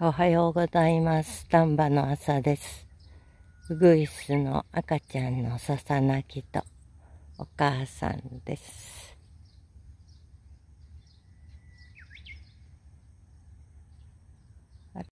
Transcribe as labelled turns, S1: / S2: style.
S1: おはようございます。丹波の朝です。ウグイスの赤ちゃんのささなきとお母さんです。